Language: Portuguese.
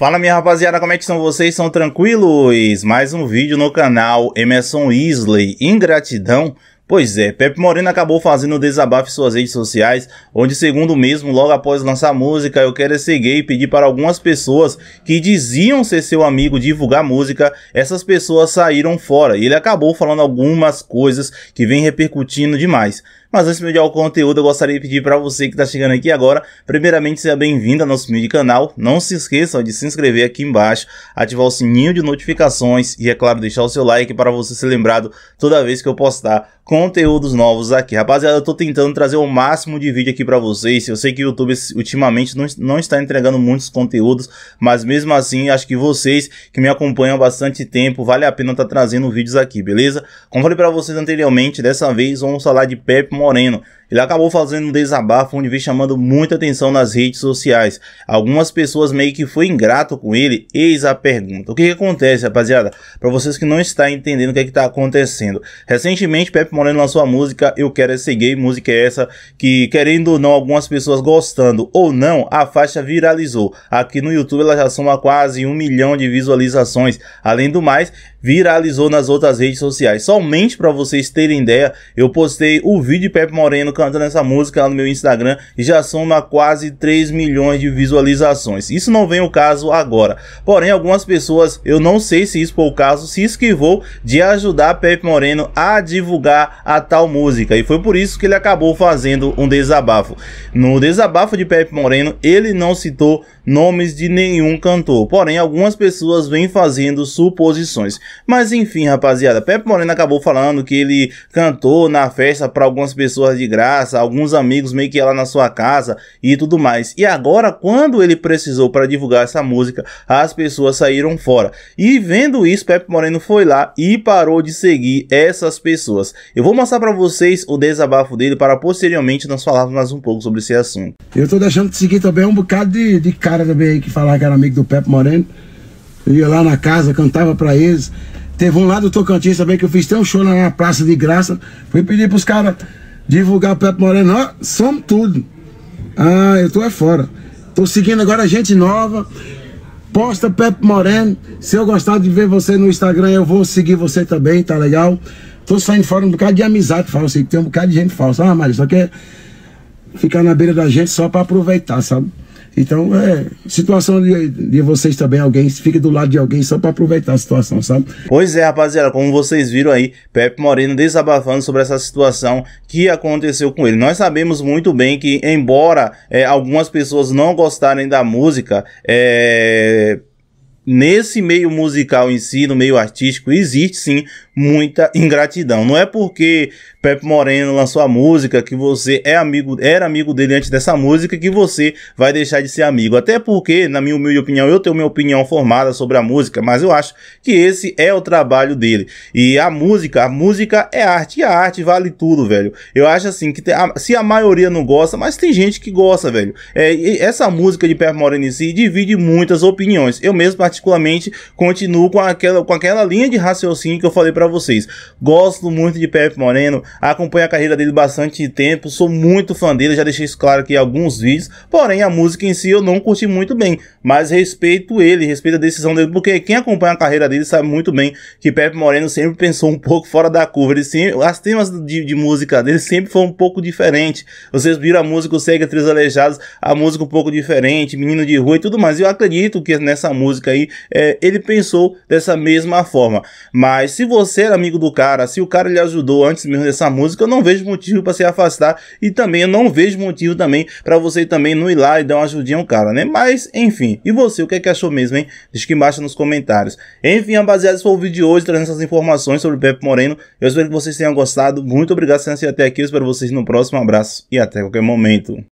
Fala minha rapaziada, como é que são vocês? São tranquilos? Mais um vídeo no canal Emerson Isley, ingratidão Pois é, Pepe Moreno acabou fazendo um desabafo em suas redes sociais, onde segundo mesmo, logo após lançar a música, Eu Quero é Ser Gay, pedi para algumas pessoas que diziam ser seu amigo divulgar música, essas pessoas saíram fora e ele acabou falando algumas coisas que vem repercutindo demais. Mas antes de me dar o conteúdo, eu gostaria de pedir para você que está chegando aqui agora, primeiramente seja bem-vindo ao nosso vídeo canal, não se esqueça de se inscrever aqui embaixo, ativar o sininho de notificações e, é claro, deixar o seu like para você ser lembrado toda vez que eu postar com conteúdos novos aqui. Rapaziada, eu tô tentando trazer o máximo de vídeo aqui para vocês. Eu sei que o YouTube ultimamente não, não está entregando muitos conteúdos, mas mesmo assim, acho que vocês que me acompanham há bastante tempo, vale a pena estar tá trazendo vídeos aqui, beleza? Como falei para vocês anteriormente, dessa vez vamos falar de Pepe Moreno. Ele acabou fazendo um desabafo onde vem chamando muita atenção nas redes sociais. Algumas pessoas meio que foi ingrato com ele, eis a pergunta. O que, que acontece, rapaziada? Para vocês que não estão entendendo o que é está acontecendo. Recentemente, Pepe Moreno lançou a música Eu Quero é Ser Gay, música é essa que, querendo ou não, algumas pessoas gostando ou não, a faixa viralizou. Aqui no YouTube ela já soma quase um milhão de visualizações. Além do mais, viralizou nas outras redes sociais. Somente para vocês terem ideia, eu postei o vídeo de Pepe Moreno cantando essa música lá no meu Instagram e já são quase 3 milhões de visualizações. Isso não vem o caso agora. Porém, algumas pessoas, eu não sei se isso foi o caso, se esquivou de ajudar Pepe Moreno a divulgar a tal música. E foi por isso que ele acabou fazendo um desabafo. No desabafo de Pepe Moreno, ele não citou nomes de nenhum cantor. Porém, algumas pessoas vêm fazendo suposições. Mas enfim, rapaziada, Pepe Moreno acabou falando que ele cantou na festa para algumas pessoas de graça casa, alguns amigos meio que ia lá na sua casa e tudo mais. E agora, quando ele precisou para divulgar essa música, as pessoas saíram fora. E vendo isso, Pepe Moreno foi lá e parou de seguir essas pessoas. Eu vou mostrar para vocês o desabafo dele para posteriormente nós falarmos mais um pouco sobre esse assunto. Eu tô deixando de seguir também um bocado de, de cara também aí que falava que era amigo do Pepe Moreno. Eu ia lá na casa, cantava para eles. Teve um lá do Tocantins também que eu fiz até um show na Praça de Graça. Fui pedir pros caras divulgar o Pepe Moreno, ó, somos tudo. Ah, eu tô é fora. Tô seguindo agora gente nova. Posta Pepe Moreno. Se eu gostar de ver você no Instagram, eu vou seguir você também, tá legal? Tô saindo fora um bocado de amizade falsa, tem um bocado de gente falsa. Ah, mas só quer ficar na beira da gente só para aproveitar, sabe? Então, é situação de, de vocês também, alguém, fique do lado de alguém só para aproveitar a situação, sabe? Pois é, rapaziada, como vocês viram aí, Pepe Moreno desabafando sobre essa situação que aconteceu com ele. Nós sabemos muito bem que, embora é, algumas pessoas não gostarem da música, é nesse meio musical em si, no meio artístico, existe sim muita ingratidão. Não é porque Pepe Moreno lançou a música que você é amigo, era amigo dele antes dessa música que você vai deixar de ser amigo. Até porque, na minha humilde opinião, eu tenho minha opinião formada sobre a música, mas eu acho que esse é o trabalho dele. E a música, a música é arte e a arte vale tudo, velho. Eu acho assim que a, se a maioria não gosta, mas tem gente que gosta, velho. É, essa música de Pepe Moreno em si divide muitas opiniões. Eu mesmo particularmente continuo com aquela com aquela linha de raciocínio que eu falei para vocês. Gosto muito de Pepe Moreno, acompanho a carreira dele bastante tempo, sou muito fã dele, já deixei isso claro aqui em alguns vídeos, porém a música em si eu não curti muito bem, mas respeito ele, respeito a decisão dele, porque quem acompanha a carreira dele sabe muito bem que Pepe Moreno sempre pensou um pouco fora da curva, ele sempre, as temas de, de música dele sempre foi um pouco diferente. Vocês viram a música Segue Três Aleijados, a música um pouco diferente, Menino de Rua e tudo mais, eu acredito que nessa música aí é, ele pensou dessa mesma forma, mas se você ser amigo do cara. Se o cara lhe ajudou antes mesmo dessa música, eu não vejo motivo para se afastar e também eu não vejo motivo também para você também não ir lá e dar uma ajudinha ao cara, né? Mas, enfim. E você, o que é que achou mesmo, hein? Diz que embaixo nos comentários. Enfim, rapaziada, esse foi o vídeo de hoje, trazendo essas informações sobre o Pepe Moreno. Eu espero que vocês tenham gostado. Muito obrigado por assistir até aqui. Eu espero vocês no próximo. Um abraço e até qualquer momento.